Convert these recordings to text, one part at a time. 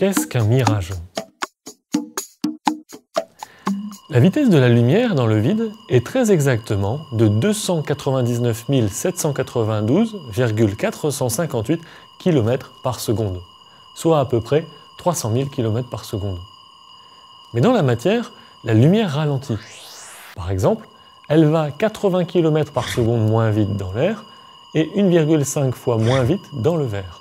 Qu'est-ce qu'un mirage La vitesse de la lumière dans le vide est très exactement de 299 792,458 km par seconde, soit à peu près 300 000 km par seconde. Mais dans la matière, la lumière ralentit. Par exemple, elle va 80 km par seconde moins vite dans l'air et 1,5 fois moins vite dans le verre.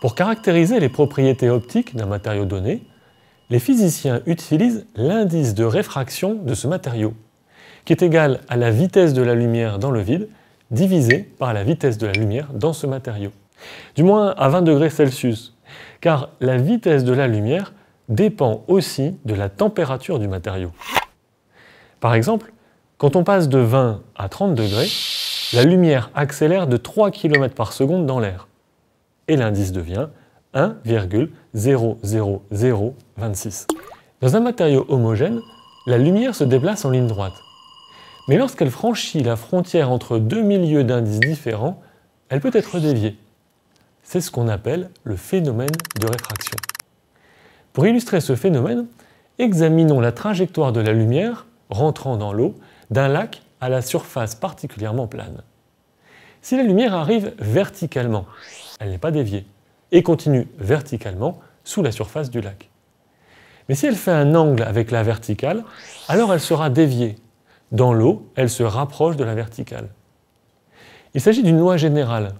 Pour caractériser les propriétés optiques d'un matériau donné, les physiciens utilisent l'indice de réfraction de ce matériau, qui est égal à la vitesse de la lumière dans le vide divisé par la vitesse de la lumière dans ce matériau, du moins à 20 degrés Celsius, car la vitesse de la lumière dépend aussi de la température du matériau. Par exemple, quand on passe de 20 à 30 degrés, la lumière accélère de 3 km par seconde dans l'air et l'indice devient 1,00026. Dans un matériau homogène, la lumière se déplace en ligne droite. Mais lorsqu'elle franchit la frontière entre deux milieux d'indices différents, elle peut être déviée. C'est ce qu'on appelle le phénomène de réfraction. Pour illustrer ce phénomène, examinons la trajectoire de la lumière rentrant dans l'eau d'un lac à la surface particulièrement plane. Si la lumière arrive verticalement, elle n'est pas déviée, et continue verticalement sous la surface du lac. Mais si elle fait un angle avec la verticale, alors elle sera déviée. Dans l'eau, elle se rapproche de la verticale. Il s'agit d'une loi générale.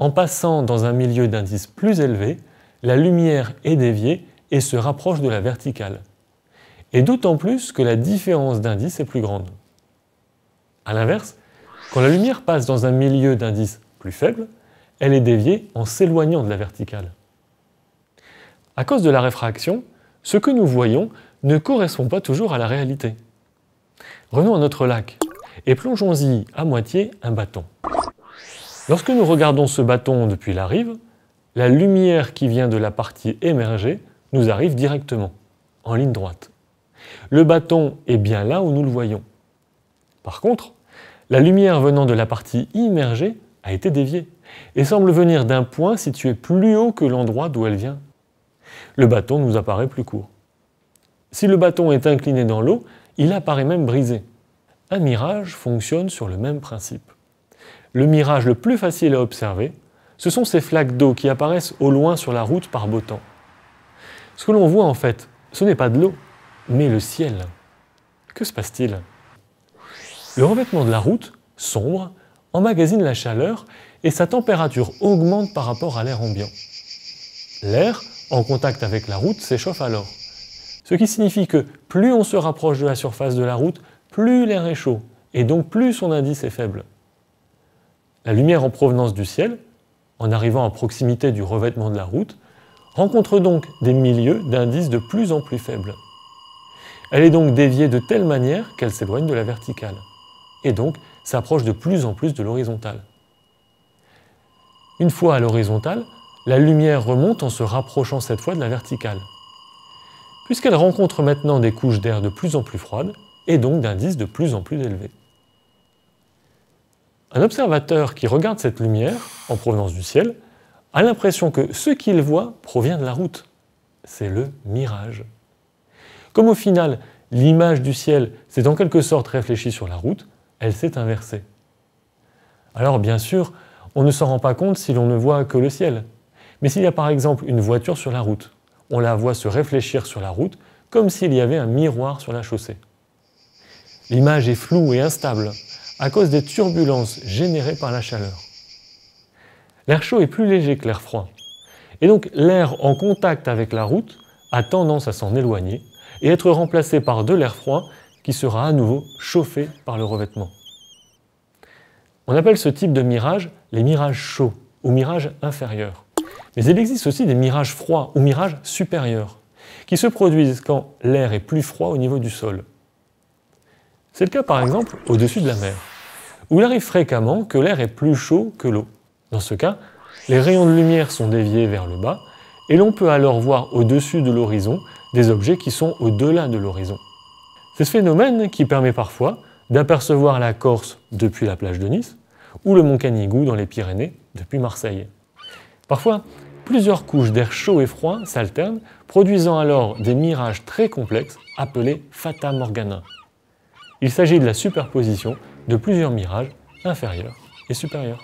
En passant dans un milieu d'indice plus élevé, la lumière est déviée et se rapproche de la verticale. Et d'autant plus que la différence d'indice est plus grande. A l'inverse, quand la lumière passe dans un milieu d'indice plus faible, elle est déviée en s'éloignant de la verticale. À cause de la réfraction, ce que nous voyons ne correspond pas toujours à la réalité. Revenons à notre lac et plongeons-y à moitié un bâton. Lorsque nous regardons ce bâton depuis la rive, la lumière qui vient de la partie émergée nous arrive directement, en ligne droite. Le bâton est bien là où nous le voyons. Par contre, la lumière venant de la partie immergée a été déviée et semble venir d'un point situé plus haut que l'endroit d'où elle vient. Le bâton nous apparaît plus court. Si le bâton est incliné dans l'eau, il apparaît même brisé. Un mirage fonctionne sur le même principe. Le mirage le plus facile à observer, ce sont ces flaques d'eau qui apparaissent au loin sur la route par beau temps. Ce que l'on voit en fait, ce n'est pas de l'eau, mais le ciel. Que se passe-t-il Le revêtement de la route, sombre, emmagasine la chaleur et sa température augmente par rapport à l'air ambiant. L'air, en contact avec la route, s'échauffe alors. Ce qui signifie que plus on se rapproche de la surface de la route, plus l'air est chaud, et donc plus son indice est faible. La lumière en provenance du ciel, en arrivant à proximité du revêtement de la route, rencontre donc des milieux d'indices de plus en plus faibles. Elle est donc déviée de telle manière qu'elle s'éloigne de la verticale et donc s'approche de plus en plus de l'horizontale. Une fois à l'horizontale, la lumière remonte en se rapprochant cette fois de la verticale. Puisqu'elle rencontre maintenant des couches d'air de plus en plus froides et donc d'indices de plus en plus élevés. Un observateur qui regarde cette lumière en provenance du ciel a l'impression que ce qu'il voit provient de la route. C'est le mirage. Comme au final, l'image du ciel s'est en quelque sorte réfléchie sur la route, elle s'est inversée. Alors bien sûr, on ne s'en rend pas compte si l'on ne voit que le ciel. Mais s'il y a par exemple une voiture sur la route, on la voit se réfléchir sur la route comme s'il y avait un miroir sur la chaussée. L'image est floue et instable à cause des turbulences générées par la chaleur. L'air chaud est plus léger que l'air froid. Et donc l'air en contact avec la route a tendance à s'en éloigner et être remplacé par de l'air froid qui sera à nouveau chauffé par le revêtement. On appelle ce type de mirage les mirages chauds ou mirages inférieurs. Mais il existe aussi des mirages froids ou mirages supérieurs, qui se produisent quand l'air est plus froid au niveau du sol. C'est le cas par exemple au-dessus de la mer, où il arrive fréquemment que l'air est plus chaud que l'eau. Dans ce cas, les rayons de lumière sont déviés vers le bas, et l'on peut alors voir au-dessus de l'horizon des objets qui sont au-delà de l'horizon. C'est ce phénomène qui permet parfois d'apercevoir la Corse depuis la plage de Nice ou le mont Canigou dans les Pyrénées depuis Marseille. Parfois, plusieurs couches d'air chaud et froid s'alternent, produisant alors des mirages très complexes appelés fata morgana. Il s'agit de la superposition de plusieurs mirages inférieurs et supérieurs.